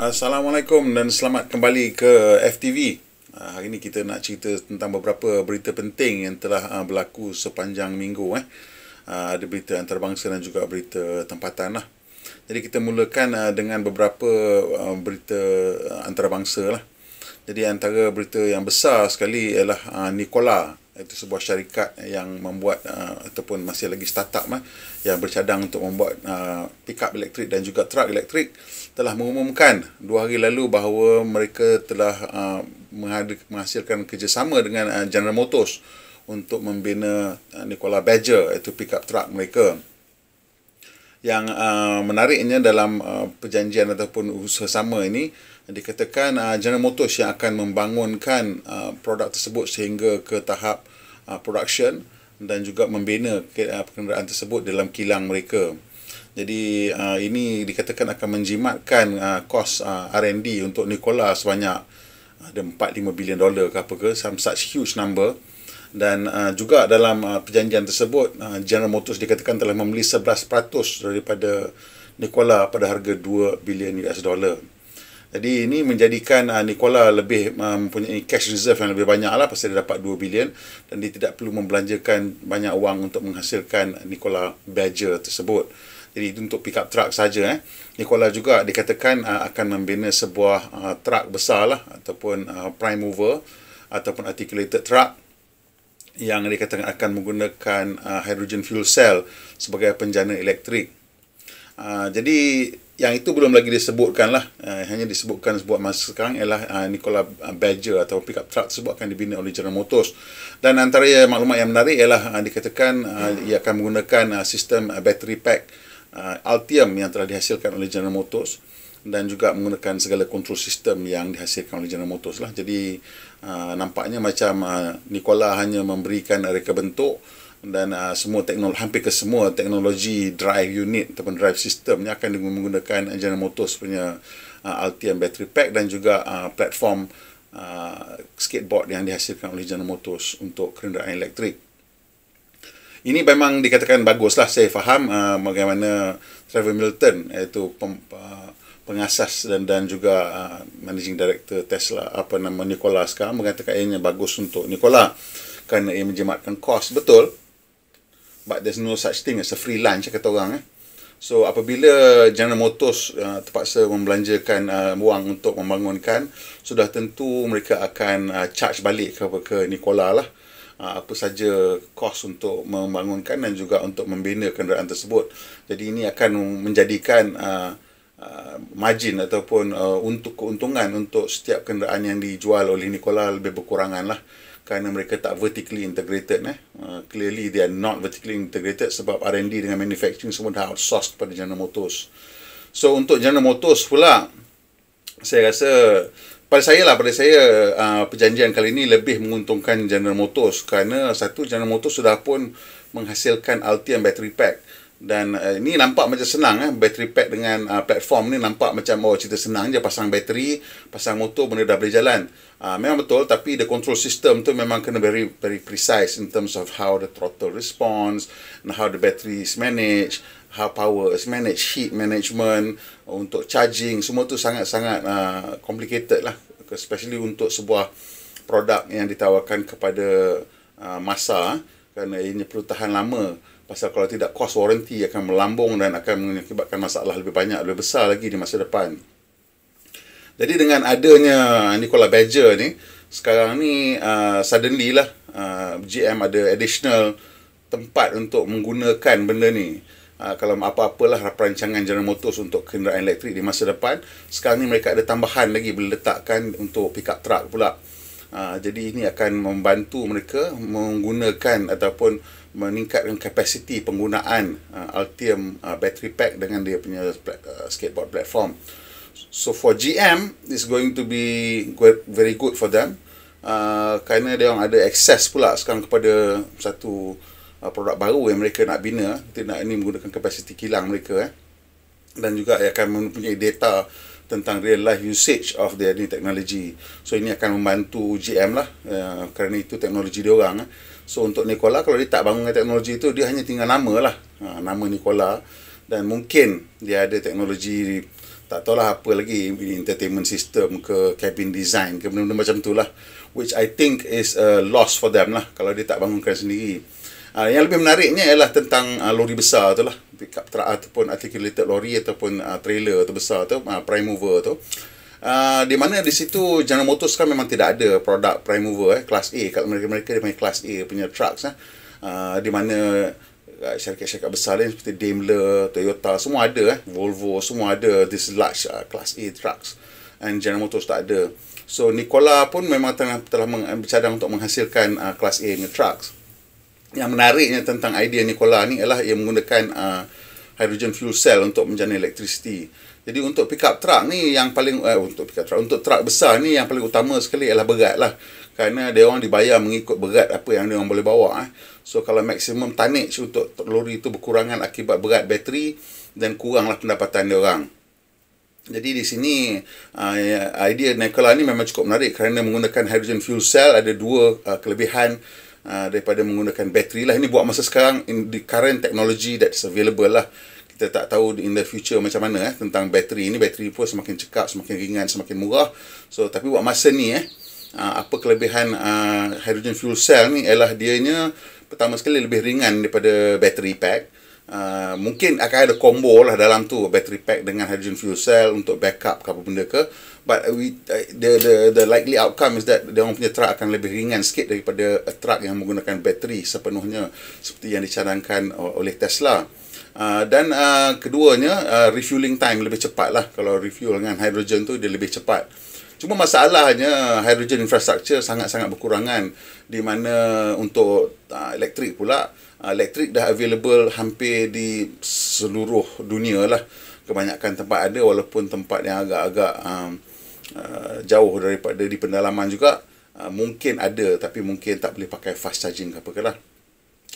Assalamualaikum dan selamat kembali ke FTV. Ah, hari ini kita nak cerita tentang beberapa berita penting yang telah ah, berlaku sepanjang minggu. Eh. Ah, ada berita antarabangsa dan juga berita tempatan. Lah. Jadi kita mulakan dengan beberapa berita antarabangsa. Lah. Jadi antara berita yang besar sekali ialah Nikola itu sebuah syarikat yang membuat uh, ataupun masih lagi startup uh, yang bercadang untuk membuat uh, pickup elektrik dan juga truck elektrik telah mengumumkan dua hari lalu bahawa mereka telah uh, menghasilkan kerjasama dengan uh, General Motors untuk membina uh, Nikola Badger iaitu pickup truck mereka yang uh, menariknya dalam uh, perjanjian ataupun usaha sama ini dikatakan uh, General Motors yang akan membangunkan uh, produk tersebut sehingga ke tahap uh, production dan juga membina uh, kenderaan tersebut dalam kilang mereka. Jadi uh, ini dikatakan akan menjimatkan uh, kos uh, R&D untuk Nikola sebanyak uh, ada 4-5 bilion dolar ke apa ke, some such huge number. Dan uh, juga dalam uh, perjanjian tersebut, uh, General Motors dikatakan telah membeli 11% daripada Nikola pada harga 2 bilion US dollar. Jadi ini menjadikan uh, ah, Nikola lebih uh, mempunyai cash reserve yang lebih banyak lah pasal dia dapat 2 bilion dan dia tidak perlu membelanjakan banyak wang untuk menghasilkan Nikola Badger tersebut. Jadi itu untuk pickup truck saja. Eh. Nikola juga dikatakan uh, akan membina sebuah uh, truck besar lah ataupun uh, prime mover ataupun articulated truck yang dikatakan akan menggunakan uh, hydrogen fuel cell sebagai penjana elektrik. Uh, jadi yang itu belum lagi disebutkan lah uh, hanya disebutkan sebuah masa sekarang ialah uh, eh, Nikola Badger atau pickup truck tersebut akan dibina oleh General Motors dan antara eh, maklumat yang menarik ialah uh, dikatakan uh, ia akan menggunakan uh, sistem uh, battery pack uh, Altium yang telah dihasilkan oleh General Motors dan juga menggunakan segala kontrol sistem yang dihasilkan oleh General Motors lah jadi uh, nampaknya macam uh, Nikola hanya memberikan reka bentuk dan uh, semua teknologi hampir ke semua teknologi drive unit ataupun drive sistemnya akan menggunakan General Motors punya uh, Ultium battery pack dan juga uh, platform uh, skateboard yang dihasilkan oleh General Motors untuk kenderaan elektrik. Ini memang dikatakan baguslah saya faham uh, bagaimana Trevor Milton iaitu pem, uh, pengasas dan dan juga uh, managing director Tesla apa nama Nikola sekarang mengatakan ianya bagus untuk Nikola kerana ia menjimatkan kos betul but there's no such thing as a free lunch kata orang eh. So apabila General Motors uh, terpaksa membelanjakan uh, wang untuk membangunkan, sudah tentu mereka akan uh, charge balik ke, ke Nikola lah uh, apa saja kos untuk membangunkan dan juga untuk membina kenderaan tersebut. Jadi ini akan menjadikan uh, Uh, margin ataupun uh, untuk keuntungan untuk setiap kenderaan yang dijual oleh Nikola lebih berkurangan lah kerana mereka tak vertically integrated eh. Uh, clearly they are not vertically integrated sebab R&D dengan manufacturing semua dah outsourced pada General Motors. So untuk General Motors pula saya rasa pada saya lah pada saya uh, perjanjian kali ini lebih menguntungkan General Motors kerana satu General Motors sudah pun menghasilkan Ultium battery pack. Uh, dan uh, eh, ni nampak macam senang eh battery pack dengan uh, platform ni nampak macam oh cerita senang je pasang bateri pasang motor benda dah boleh jalan uh, memang betul tapi the control system tu memang kena very very precise in terms of how the throttle responds and how the battery is managed how power is managed heat management untuk charging semua tu sangat-sangat uh, complicated lah especially untuk sebuah produk yang ditawarkan kepada uh, masa kerana ianya perlu tahan lama Pasal kalau tidak, kos warranty akan melambung dan akan menyebabkan masalah lebih banyak, lebih besar lagi di masa depan. Jadi dengan adanya Nicola Badger ni, sekarang ni uh, suddenly lah uh, GM ada additional tempat untuk menggunakan benda ni. Uh, kalau apa-apalah perancangan General Motors untuk kenderaan elektrik di masa depan, sekarang ni mereka ada tambahan lagi boleh letakkan untuk pick up truck pula. Uh, jadi ini akan membantu mereka menggunakan ataupun uh, meningkatkan kapasiti penggunaan uh, Altium uh, battery pack dengan dia punya uh, uh skateboard platform. So for GM it's going to be very good for them. Uh, kerana dia orang ada access pula sekarang kepada satu uh, produk baru yang mereka nak bina kita nak ini menggunakan kapasiti kilang mereka eh. dan juga ia akan mempunyai data tentang real life usage of their new technology so ini akan membantu GM lah uh, kerana itu teknologi dia orang eh. So untuk Nikola kalau dia tak bangunkan teknologi itu, dia hanya tinggal nama lah. Ha, nama Nikola dan mungkin dia ada teknologi tak tahu lah apa lagi entertainment system ke cabin design ke benda-benda macam tu lah. Which I think is a loss for them lah kalau dia tak bangunkan sendiri. Uh, yang lebih menariknya ialah tentang uh, lori besar tu lah pickup truck ataupun articulated lori ataupun uh, trailer tu besar tu uh, prime mover tu uh, di mana di situ General Motors kan memang tidak ada produk prime mover eh kelas A kat mereka mereka dia punya kelas A punya trucks eh uh, di mana ah, syarikat-syarikat besar lain seperti Daimler, Toyota semua ada eh Volvo semua ada this large uh, class A trucks and General Motors tak ada. So Nikola pun memang tengah telah eh, bercadang untuk menghasilkan uh, kelas A punya trucks. Yang menariknya tentang idea Nikola ni ialah ia menggunakan uh, hydrogen fuel cell untuk menjana elektrisiti. Jadi untuk pickup truck ni yang paling eh, untuk pickup truck untuk truck besar ni yang paling utama sekali ialah berat lah. Kerana dia orang dibayar mengikut berat apa yang dia orang boleh bawa. Eh. So kalau maksimum tonnage untuk lori tu berkurangan akibat berat bateri dan kuranglah pendapatan dia orang. Jadi di sini eh, idea Nikola ni memang cukup menarik kerana menggunakan hydrogen fuel cell ada dua eh, kelebihan eh, daripada menggunakan bateri lah. Ini buat masa sekarang in the current technology that's available lah kita tak tahu in the future macam mana eh tentang bateri ini bateri pun semakin cekap semakin ringan semakin murah so tapi buat masa ni eh ah, apa kelebihan uh, hydrogen fuel cell ni ialah dia dianya pertama sekali lebih ringan daripada battery pack uh, mungkin akan ada combo lah dalam tu battery pack dengan hydrogen fuel cell untuk backup ke apa benda ke but we, uh, the, the the likely outcome is that dia orang punya truck akan lebih ringan sikit daripada a truck yang menggunakan battery sepenuhnya seperti yang dicadangkan oleh Tesla Ah, dan uh, keduanya uh, refueling time lebih cepat lah kalau refuel dengan hydrogen tu dia lebih cepat cuma masalahnya hydrogen infrastructure sangat-sangat berkurangan di mana untuk uh, elektrik pula uh, elektrik dah available hampir di seluruh dunia lah kebanyakan tempat ada walaupun tempat yang agak-agak um, uh, jauh daripada di pendalaman juga uh, mungkin ada tapi mungkin tak boleh pakai fast charging ke apa ke lah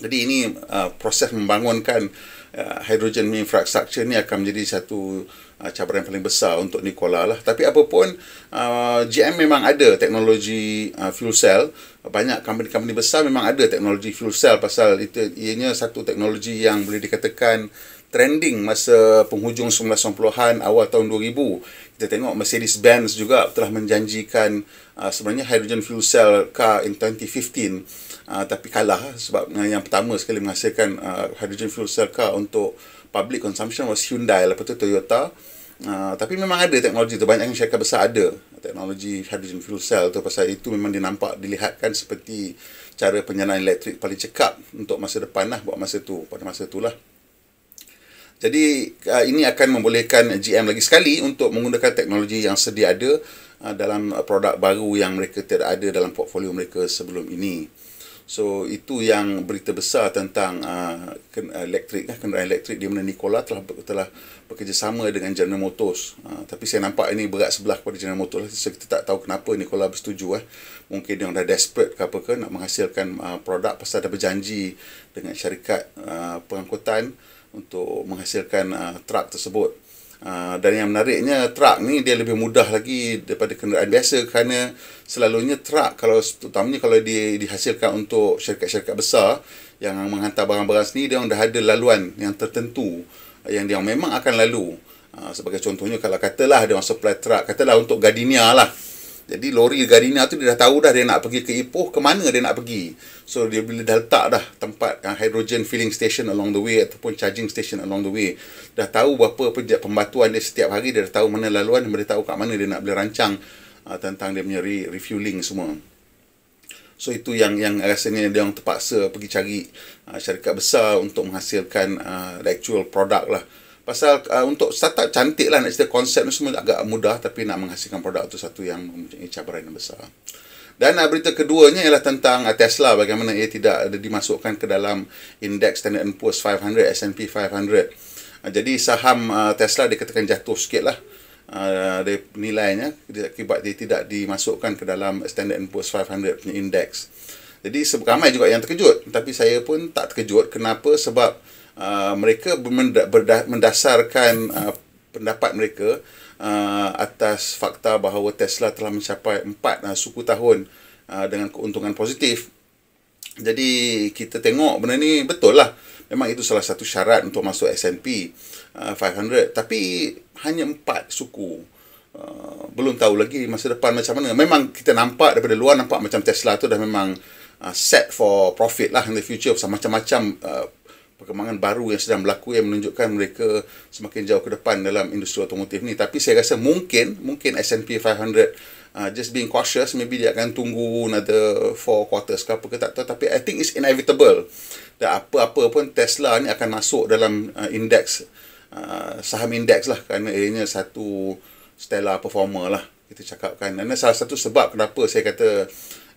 jadi ini uh, proses membangunkan uh, hydrogen infrastructure ni akan menjadi satu uh, cabaran paling besar untuk Nikola lah. Tapi apapun uh, GM memang ada teknologi uh, fuel cell. Banyak company-company besar memang ada teknologi fuel cell pasal itu ianya satu teknologi yang boleh dikatakan trending masa penghujung 1990-an awal tahun 2000 kita tengok Mercedes Benz juga telah menjanjikan uh, sebenarnya hydrogen fuel cell car in 2015 uh, ah, tapi kalah sebab yang pertama sekali menghasilkan uh, hydrogen fuel cell car untuk public consumption was Hyundai lepas tu Toyota uh, tapi memang ada teknologi tu banyak yang syarikat besar ada teknologi hydrogen fuel cell tu pasal itu memang dinampak dilihatkan seperti cara penyanaan elektrik paling cekap untuk masa depan lah buat masa tu pada masa tu lah jadi uh, ini akan membolehkan GM lagi sekali untuk menggunakan teknologi yang sedia ada uh, dalam uh, produk baru yang mereka tidak ada dalam portfolio mereka sebelum ini. So itu yang berita besar tentang uh, uh elektrik uh, kenderaan elektrik di mana Nikola telah telah bekerjasama dengan General Motors. Uh, tapi saya nampak ini berat sebelah kepada General Motors. So, kita tak tahu kenapa Nikola bersetuju eh. Mungkin dia dah desperate ke apa ke nak menghasilkan uh, produk pasal dah berjanji dengan syarikat uh, pengangkutan untuk menghasilkan uh, truk tersebut. Uh, dan yang menariknya truk ni dia lebih mudah lagi daripada kenderaan biasa kerana selalunya truk kalau terutamanya kalau di, dihasilkan untuk syarikat-syarikat besar yang menghantar barang-barang sini dia orang dah ada laluan yang tertentu yang dia memang akan lalu uh, sebagai contohnya kalau katalah dia orang supply truk katalah untuk Gardenia lah jadi lori Garina tu dia dah tahu dah dia nak pergi ke Ipoh ke mana dia nak pergi. So dia bila dah letak dah tempat uh, hydrogen filling station along the way ataupun charging station along the way. Dah tahu berapa apa pembatuan dia setiap hari dia dah tahu mana laluan dia dah tahu kat mana dia nak beli rancang uh, tentang dia punya re- refueling semua. So itu yang yang rasanya dia orang terpaksa pergi cari uh, syarikat besar untuk menghasilkan uh, actual product lah. Pasal uh, untuk startup cantik lah nak cerita konsep ni semua agak mudah tapi nak menghasilkan produk tu satu yang mempunyai cabaran yang besar. Dan uh, berita keduanya ialah tentang uh, Tesla bagaimana ia tidak ada dimasukkan ke dalam indeks Standard Poor's 500, S&P 500. Uh, jadi saham uh, Tesla dikatakan jatuh sikit lah uh, dari nilainya akibat dia tidak dimasukkan ke dalam Standard Poor's 500 punya indeks. Jadi ramai juga yang terkejut Tapi saya pun tak terkejut Kenapa? Sebab uh, mereka mendasarkan uh, pendapat mereka uh, Atas fakta bahawa Tesla telah mencapai 4 uh, suku tahun uh, Dengan keuntungan positif Jadi kita tengok benda ni betul lah Memang itu salah satu syarat untuk masuk S&P uh, 500 Tapi hanya 4 suku Uh, belum tahu lagi masa depan macam mana memang kita nampak daripada luar nampak macam Tesla tu dah memang uh, Uh, set for profit lah in the future so, macam-macam uh, perkembangan baru yang sedang berlaku yang menunjukkan mereka semakin jauh ke depan dalam industri otomotif ni tapi saya rasa mungkin mungkin S&P 500 uh, just being cautious maybe dia akan tunggu another 4 quarters ke apa ke tak tahu tapi I think it's inevitable dan apa-apa pun Tesla ni akan masuk dalam uh, index uh, saham indeks lah kerana ianya satu stellar performer lah kita cakapkan dan salah satu sebab kenapa saya kata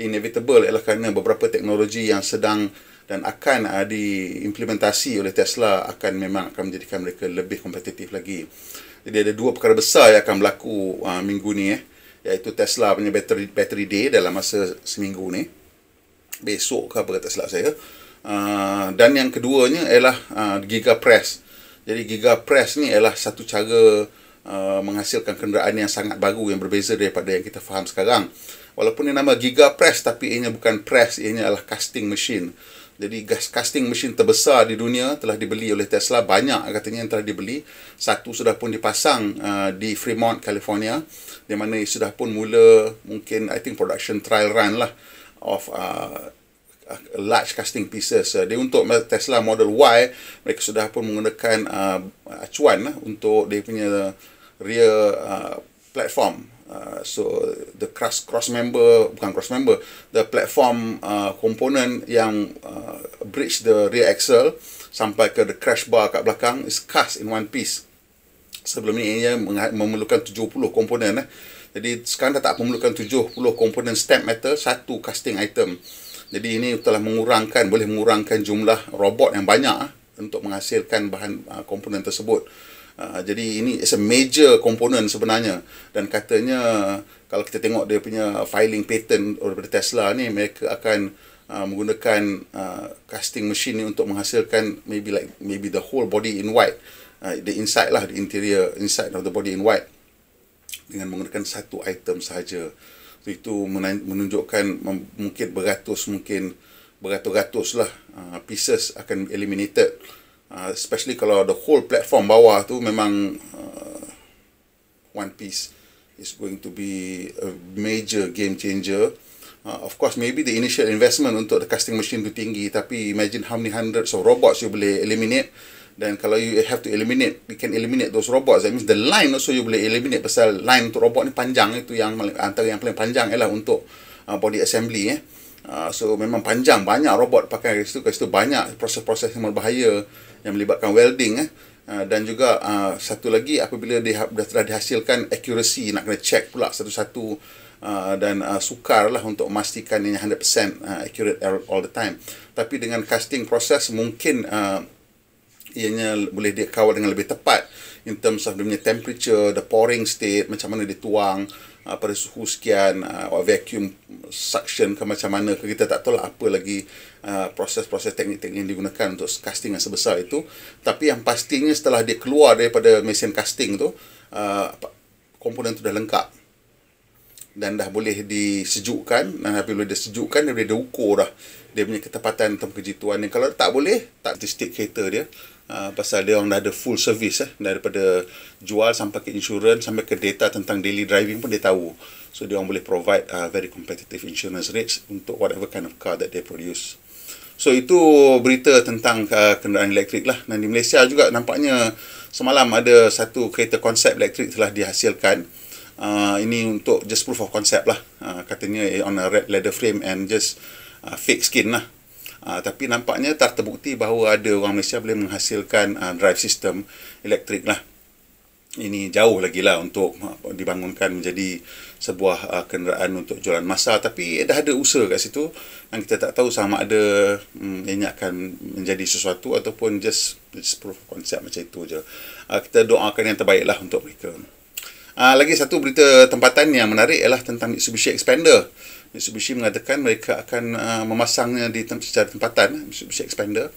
inevitable ialah kerana beberapa teknologi yang sedang dan akan uh, diimplementasi oleh Tesla akan memang akan menjadikan mereka lebih kompetitif lagi. Jadi ada dua perkara besar yang akan berlaku uh, minggu ni eh iaitu Tesla punya battery battery day dalam masa seminggu ni. Besok ke apa kata silap saya. Uh, dan yang keduanya ialah uh, Giga Press. Jadi Giga Press ni ialah satu cara Uh, menghasilkan kenderaan yang sangat baru yang berbeza daripada yang kita faham sekarang. Walaupun ini nama Giga Press tapi ianya bukan press, ianya adalah casting machine. Jadi gas casting machine terbesar di dunia telah dibeli oleh Tesla banyak katanya yang telah dibeli. Satu sudah pun dipasang uh, di Fremont, California di mana ia sudah pun mula mungkin I think production trial run lah of uh, large casting pieces. Jadi uh, untuk Tesla Model Y mereka sudah pun menggunakan uh, acuan lah untuk dia punya rear uh, platform. Uh, so the cross cross member bukan cross member the platform uh, component yang uh, bridge the rear axle sampai ke the crash bar kat belakang is cast in one piece sebelum ni ia memerlukan 70 komponen eh. jadi sekarang dah tak memerlukan 70 komponen stamp metal satu casting item jadi ini telah mengurangkan boleh mengurangkan jumlah robot yang banyak eh, untuk menghasilkan bahan uh, komponen tersebut Ah, jadi ini is a major komponen sebenarnya dan katanya kalau kita tengok dia punya filing patent daripada Tesla ni mereka akan uh, menggunakan uh, casting machine ni untuk menghasilkan maybe like maybe the whole body in white uh, the inside lah the interior inside of the body in white dengan menggunakan satu item sahaja so, itu menunjukkan mungkin beratus mungkin beratus-ratus lah uh, pieces akan eliminated Ah, especially kalau the whole platform bawah tu memang uh, one piece is going to be a major game changer. Uh, of course, maybe the initial investment untuk the casting machine tu tinggi, tapi imagine how many hundreds of robots you boleh eliminate. Then kalau you have to eliminate, you can eliminate those robots. That means the line also you boleh eliminate pasal line untuk robot ni panjang itu yang antara yang paling panjang ialah untuk uh, body assembly. Eh. Uh, so memang panjang banyak robot pakai kat situ, kat situ banyak proses-proses yang berbahaya yang melibatkan welding eh. Uh, dan juga uh, satu lagi apabila dia ha-, dah telah dihasilkan accuracy nak kena check pula satu-satu uh, dan uh, lah untuk memastikan ini 100% uh, accurate all the time tapi dengan casting proses mungkin uh, ianya boleh dikawal dengan lebih tepat in terms of dia temperature the pouring state macam mana dituang apa ah, uh, suhu sekian uh, vacuum suction ke macam mana ke kita tak tahu lah apa lagi uh, proses-proses teknik-teknik yang digunakan untuk casting yang sebesar itu tapi yang pastinya setelah dia keluar daripada mesin casting tu uh, komponen tu dah lengkap dan dah boleh disejukkan dan apabila dia sejukkan dia boleh dia dah dia punya ketepatan tempat kejituan ni kalau tak boleh tak di stick kereta dia Ah, pasal dia orang dah ada full service eh daripada jual sampai ke insurans sampai ke data tentang daily driving pun dia tahu. So dia orang boleh provide uh, very competitive insurance rates untuk whatever kind of car that they produce. So itu berita tentang uh, kenderaan elektrik lah. Dan di Malaysia juga nampaknya semalam ada satu kereta konsep elektrik telah dihasilkan. Uh, ini untuk just proof of concept lah. Uh, katanya on a red leather frame and just uh, fake skin lah. Uh, tapi nampaknya tak terbukti bahawa ada orang Malaysia boleh menghasilkan uh, drive system elektrik lah. Ini jauh lagi lah untuk ah, dibangunkan menjadi sebuah uh, kenderaan untuk jualan masa. Tapi dah ada usaha kat situ yang kita tak tahu sama ada um, hmm, ini akan menjadi sesuatu ataupun just, just proof konsep macam itu je. Uh, kita doakan yang terbaik lah untuk mereka. Uh, lagi satu berita tempatan yang menarik ialah tentang Mitsubishi Expander. Mitsubishi mengatakan mereka akan uh, memasangnya di tem- secara tempatan eh, Mitsubishi Expander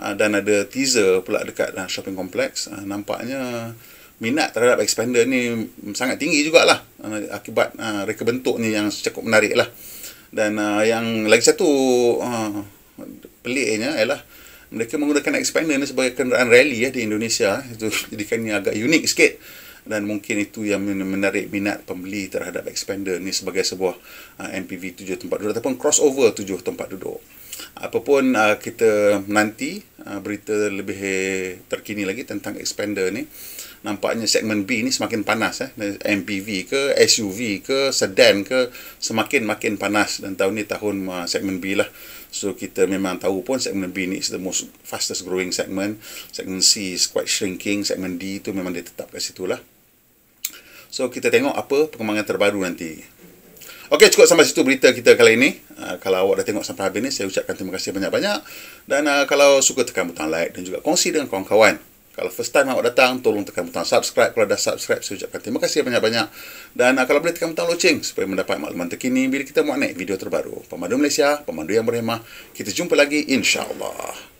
uh, dan ada teaser pula dekat uh, shopping complex uh, nampaknya minat terhadap Expander ni sangat tinggi jugalah uh, akibat uh, reka bentuknya yang cukup menarik lah dan uh, yang lagi satu uh, peliknya ialah mereka menggunakan Expander ni sebagai kenderaan rally ya di Indonesia eh. itu jadikannya agak unik sikit dan mungkin itu yang menarik minat pembeli terhadap expander ni sebagai sebuah uh, MPV tujuh tempat duduk ataupun crossover tujuh tempat duduk. Apapun uh, kita nanti uh, berita lebih eh, terkini lagi tentang expander ni nampaknya segmen B ni semakin panas eh MPV ke SUV ke sedan ke semakin makin panas dan tahun ni tahun uh, segmen B lah so kita memang tahu pun segmen B ni is the most fastest growing segment segmen C is quite shrinking segmen D tu memang dia tetap kat situ lah so kita tengok apa perkembangan terbaru nanti Okey cukup sampai situ berita kita kali ini. Uh, kalau awak dah tengok sampai habis ni saya ucapkan terima kasih banyak-banyak dan uh, kalau suka tekan butang like dan juga kongsi dengan kawan-kawan. Kalau first time awak datang, tolong tekan butang subscribe. Kalau dah subscribe, saya ucapkan terima kasih banyak-banyak. Dan ah, kalau boleh tekan butang loceng supaya mendapat makluman terkini bila kita buat naik video terbaru. Pemandu Malaysia, pemandu yang berhemah. Kita jumpa lagi insya-Allah.